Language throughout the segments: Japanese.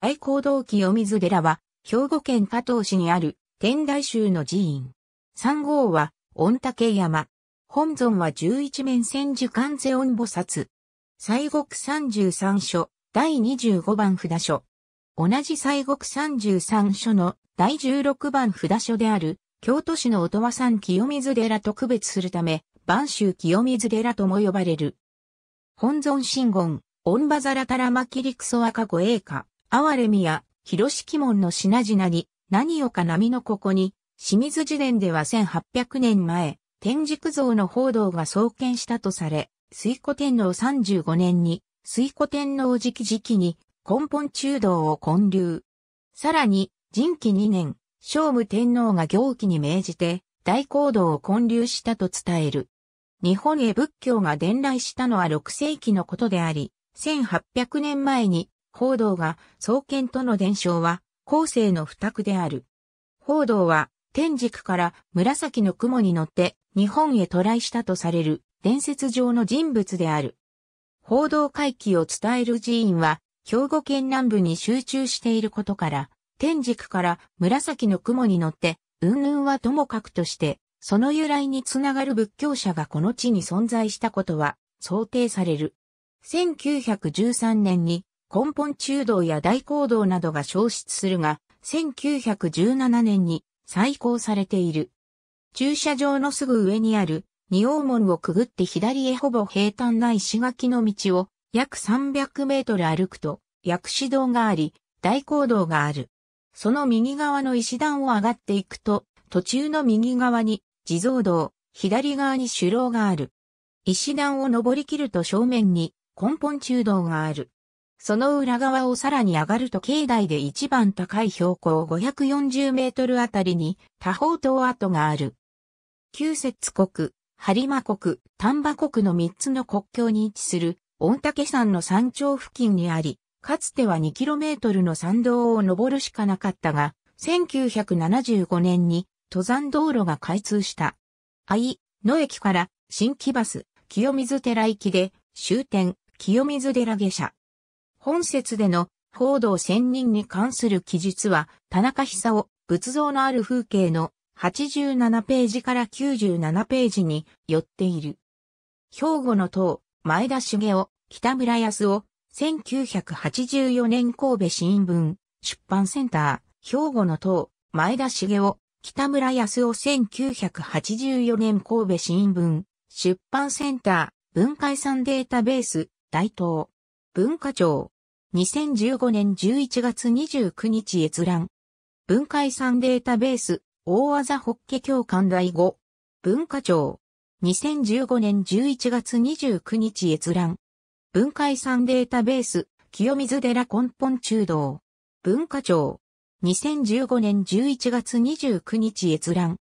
愛好道清水寺は、兵庫県加藤市にある天台宗の寺院。三号は、御嶽山。本尊は十一面千手観世音菩薩。西国三十三所、第二十五番札所。同じ西国三十三所の第十六番札所である、京都市の音羽山清水寺と区別するため、万州清水寺とも呼ばれる。本尊神言、御馬皿たらまきりくそ赤子栄華。哀れみや、広敷門の品々に、何よか波のここに、清水寺殿では1800年前、天竺像の報道が創建したとされ、水古天皇35年に、水古天皇時期時期に、根本中道を建立。さらに、人紀2年、聖武天皇が行基に命じて、大行道を建立したと伝える。日本へ仏教が伝来したのは6世紀のことであり、1800年前に報道が創建との伝承は後世の二託である。報道は天竺から紫の雲に乗って日本へ渡来したとされる伝説上の人物である。報道回帰を伝える寺院は兵庫県南部に集中していることから、天竺から紫の雲に乗って、云々はともかくとして、その由来につながる仏教者がこの地に存在したことは想定される。1913年に根本中道や大行道などが消失するが、1917年に再興されている。駐車場のすぐ上にある二王門をくぐって左へほぼ平坦な石垣の道を約300メートル歩くと薬師堂があり、大行道がある。その右側の石段を上がっていくと、途中の右側に地蔵堂、左側に首楼がある。石段を登り切ると正面に根本中道がある。その裏側をさらに上がると境内で一番高い標高540メートルあたりに多方島跡がある。旧節国、播磨国、丹波国の3つの国境に位置する御嶽山の山頂付近にあり、かつては 2km の山道を登るしかなかったが、1975年に登山道路が開通した。愛、野駅から新木バス、清水寺行きで終点、清水寺下車。本節での報道仙人に関する記述は、田中久夫、仏像のある風景の87ページから97ページに寄っている。兵庫の党、前田茂夫、北村康夫、1984年神戸新聞、出版センター、兵庫の党、前田茂夫、北村康夫1984年神戸新聞、出版センター、文化遺産データベース、大東。文化庁。2015年11月29日閲覧。文化遺産データベース、大技ホッケ協館第5。文化庁。2015年11月29日閲覧。文化遺産データベース、清水寺根本中道。文化庁。2015年11月29日閲覧。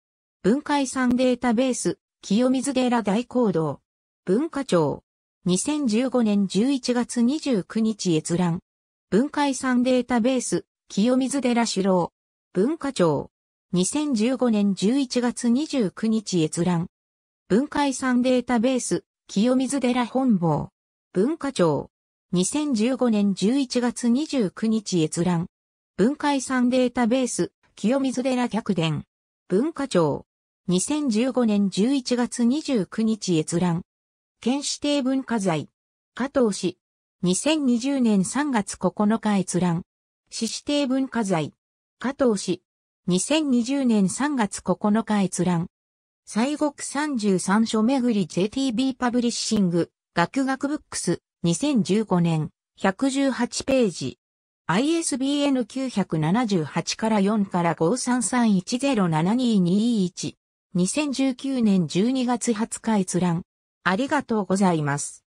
文化遺産データベース、清水寺大講堂。文化庁。2015年11月29日閲覧。文化遺産データベース、清水寺主郎。文化庁。2015年11月29日閲覧。文化遺産データベース、清水寺本坊。文化庁。2015年11月29日閲覧。文化遺産データベース、清水寺客伝。文化庁。2015年11月29日閲覧。県指定文化財。加藤氏。2020年3月9日閲覧。市指定文化財。加藤氏。2020年3月9日閲覧。西国33所巡り JTB パブリッシング。学学ブックス。2015年。118ページ。ISBN 978から4から5 3 3 1 0 7 2 2 1 2019年12月20日閲覧。ありがとうございます。